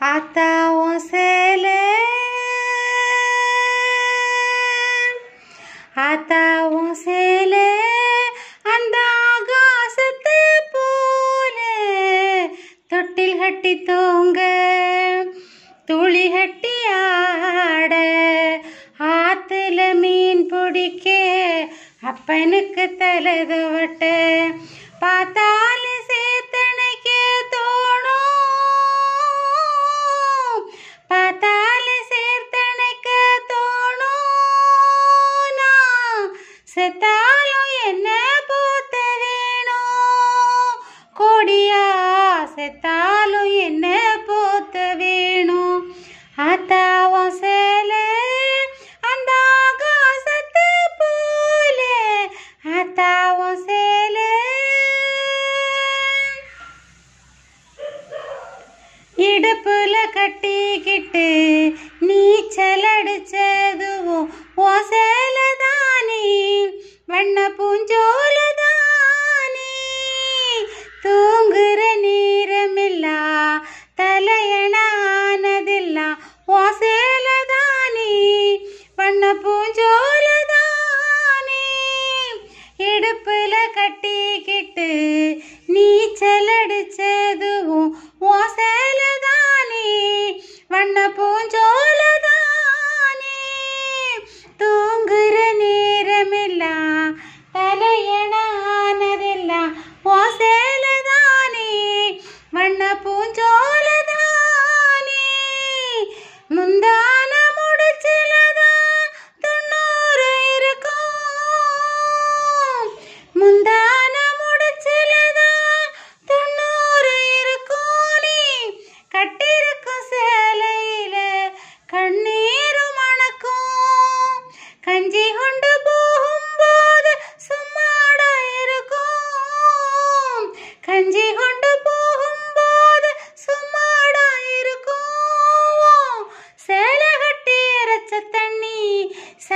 Hasta on sele. Hasta on sele. அந்த ஆகாசத்து போல தொட்டில் கட்டி தூங்க துளி கட்டி ஆட ஆத்துல மீன் பிடிக்க அப்பனுக்கு தலதுவட்ட பார்த்தா செத்தாலும் என்ன போத்து வேணும் அத்தாவும் சேல அந்த ஆகாசத்து போல அத்தாவும் சேல இடுப்புல கட்டிக்கிட்டு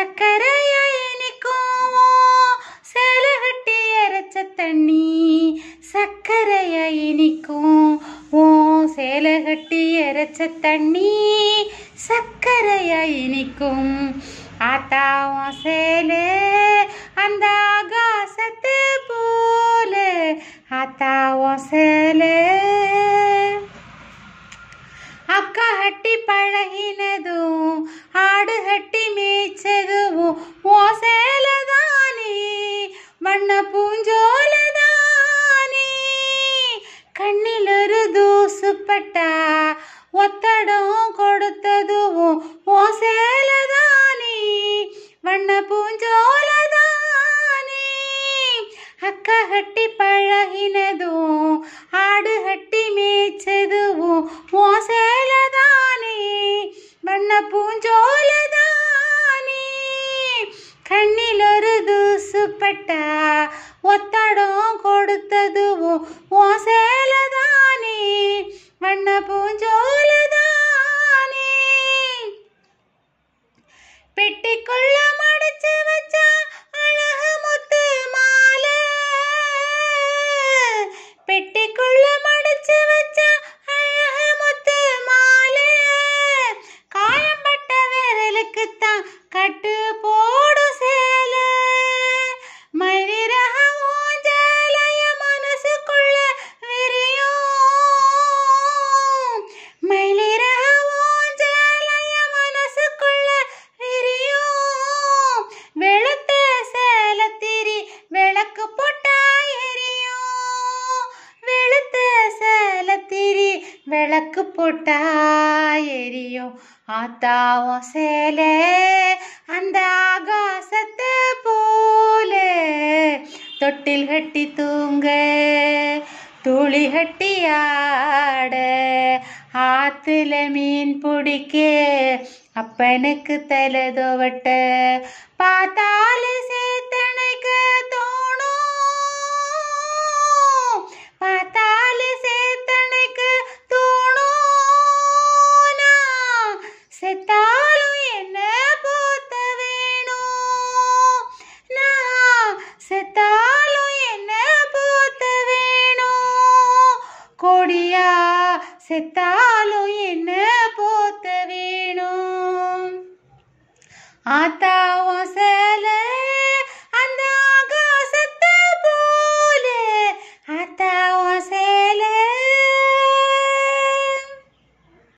சக்கரையாய் இனிக்குமோ செலகட்டி அரைச்ச தண்ணி சக்கரையாய் இனிக்கும் ஓ சேலகட்டி அரைச்ச தண்ணி சக்கரையாய் இனிக்கும் அந்த കണ്ണിലൊരു ദൂസുപ്പെട്ട ഒത്തടവും കൊടുത്തതുവും ഓസേലതാനീ വണ്ണ പൂഞ്ചോലതാനീ അക്ക ഹട്ടി പഴകിനതും ആട് ഹട്ടി മേച്ചതുവും ഓസേലതാനീ വണ്ണ പൂഞ്ചോലതാനീ കണ്ണിലൊരു ദൂസുപ്പെട്ട ഒത്തടവും കൊടുത്തതുവും போட்டா ஆத்தாவோ சேலே அந்த ஆகாசத்தை போல தொட்டில் கட்டி தூங்க துளி கட்டி ஆட ஆத்துல மீன் பிடிக்க அப்பனுக்கு தலை தோவட்ட பார்த்தாலே செத்தாலும் என்ன போத்த வேணும் நான் செத்தாலும் என்ன போத்த வேணும் கொடியா செத்தாலும் என்ன போத்த வேணும் ஆத்தா உன்